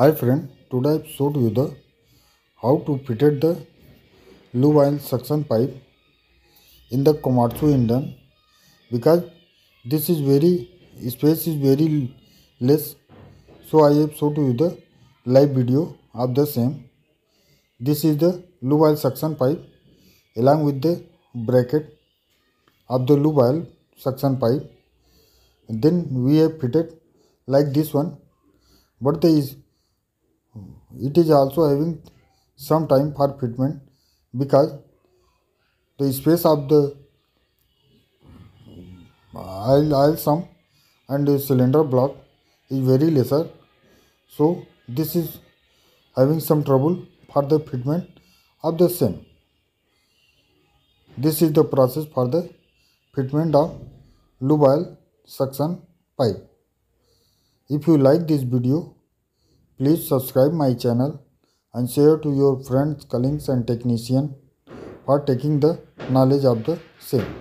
Hi friend, today I showed you the how to fitted the lube oil suction pipe in the Komatsu engine because this is very space is very less so I have showed you the live video of the same. This is the lube oil suction pipe along with the bracket of the lube oil suction pipe. Then we have fitted like this one but is it is also having some time for fitment because the space of the oil uh, oil sum and the cylinder block is very lesser so this is having some trouble for the fitment of the same this is the process for the fitment of oil suction pipe if you like this video Please subscribe my channel and share to your friends, colleagues and technician for taking the knowledge of the same.